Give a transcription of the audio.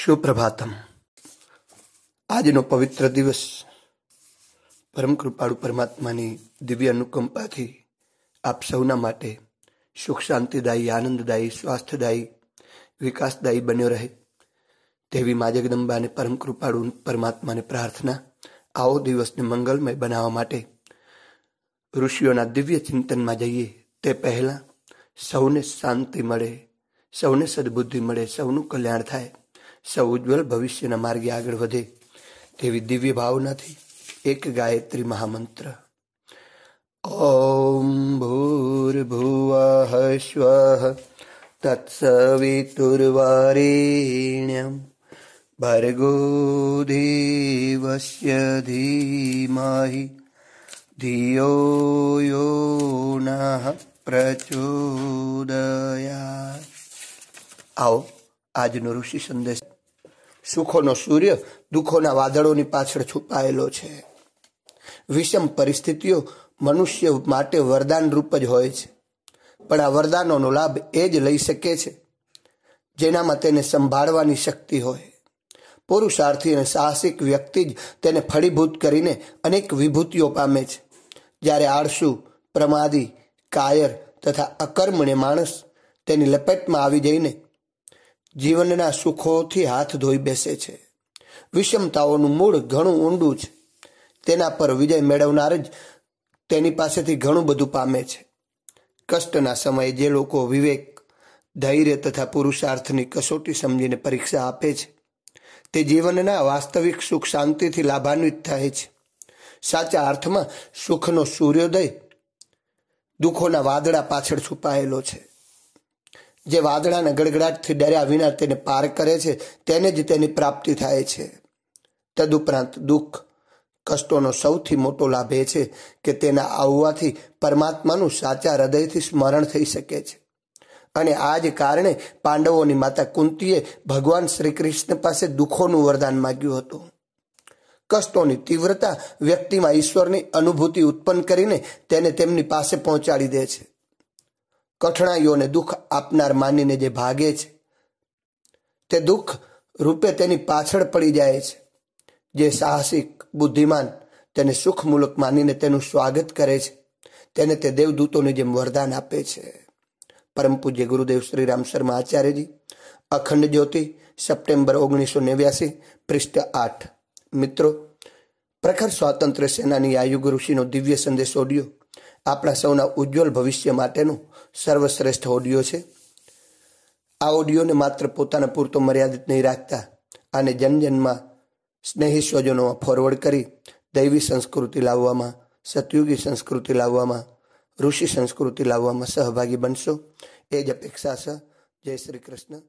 સુપ્રભાતમ આજનો પવિત્ર દિવસ પરમ કૃપાળુ પરમાત્માની દિવ્ય અનુકંપાથી આપ સૌના માટે સુખ શાંતિદાયી આનંદદાયી સ્વાસ્થ્યદાયી વિકાસદાયી બન્યો રહે તેવી મા જગદંબાને પરમ કૃપાળુ પરમાત્માને પ્રાર્થના આવો દિવસને મંગલમય બનાવવા માટે ઋષિઓના દિવ્ય ચિંતનમાં જઈએ તે પહેલાં સૌને શાંતિ મળે સૌને સદબુદ્ધિ મળે સૌનું કલ્યાણ થાય સૌ ઉજ્જવલ ભવિષ્યના માર્ગે આગળ વધે તેવી દિવ્ય ભાવનાથી એક ગાયત્રી મહામંત્ર ઓમ ભૂર્ભુવ સ્વ તત્સવિતુર્વારેણ્યમ ભર્ગો દેવસ્ય ધીમહિ ધિયો યો ન પ્રચોદયા આવો આજનો ઋષિ સંદેશ સુખોનો સૂર્ય દુઃખોના વાદળોની પાછળ છુપાયેલો છે વિષમ પરિસ્થિતિઓ મનુષ્ય માટે વરદાન રૂપ જ હોય છે પણ આ વરદાનોનો લાભ એ જ લઈ શકે છે જેનામાં તેને સંભાળવાની શક્તિ હોય પુરુષાર્થી અને સાહસિક વ્યક્તિ જ તેને ફળીભૂત કરીને અનેક વિભૂતિઓ પામે છે જ્યારે આળસુ પ્રમાદી કાયર તથા અકર્મણ્ય માણસ તેની લપેટમાં આવી જઈને જીવનના સુખોથી હાથ ધોઈ બેસે છે વિષમતાઓનું મૂળ ઘણું ઊંડું છે તેના પર વિજય મેળવનાર જ તેની પાસેથી ઘણું બધું પામે છે કષ્ટના સમયે જે લોકો વિવેક ધૈર્ય તથા પુરુષાર્થની કસોટી સમજીને પરીક્ષા આપે છે તે જીવનના વાસ્તવિક સુખ શાંતિથી લાભાન્વિત થાય છે સાચા અર્થમાં સુખનો સૂર્યોદય દુઃખોના વાદળા પાછળ છુપાયેલો છે જે વાદળાના ગડગડાટથી ડર્યા વિના તેને પાર કરે છે તેને જ તેની પ્રાપ્તિ થાય છે તદુપરાંત દુઃખ કષ્ટોનો સૌથી મોટો લાભ એ છે કે તેના આવવાથી પરમાત્માનું સાચા હૃદયથી સ્મરણ થઈ શકે છે અને આ જ કારણે પાંડવોની માતા કુંતીએ ભગવાન શ્રી કૃષ્ણ પાસે દુઃખોનું વરદાન માગ્યું હતું કષ્ટોની તીવ્રતા વ્યક્તિમાં ઈશ્વરની અનુભૂતિ ઉત્પન્ન કરીને તેને તેમની પાસે પહોંચાડી દે છે કઠણાઈઓને દુઃખ આપનાર માનીને જે ભાગે છે તે દુઃખ રૂપે તેની પાછળ પડી જાય છે જે સાહસિક બુદ્ધિમાન તેને સુખમૂલક માનીને તેનું સ્વાગત કરે છે તેને તે દેવદૂતોને જેમ વરદાન આપે છે પરમ પૂજ્ય ગુરુદેવ શ્રી રામ શર્મા આચાર્યજી અખંડ જ્યોતિ સપ્ટેમ્બર ઓગણીસો નેવ્યાસી પૃષ્ઠ આઠ મિત્રો પ્રખર સ્વાતંત્ર્ય સેનાની આયુગ ઋષિનો દિવ્ય સંદેશ ઓડિયો આપણા સૌના ઉજ્જવલ ભવિષ્ય માટેનું સર્વશ્રેષ્ઠ ઓડિયો છે આ ઓડિયોને માત્ર પોતાના પૂરતો મર્યાદિત નહીં રાખતા અને જનજનમાં સ્નેહી સ્વજનોમાં ફોરવર્ડ કરી દૈવી સંસ્કૃતિ લાવવામાં સતયુગી સંસ્કૃતિ લાવવામાં ઋષિ સંસ્કૃતિ લાવવામાં સહભાગી બનશો એ જ અપેક્ષા છે જય શ્રી કૃષ્ણ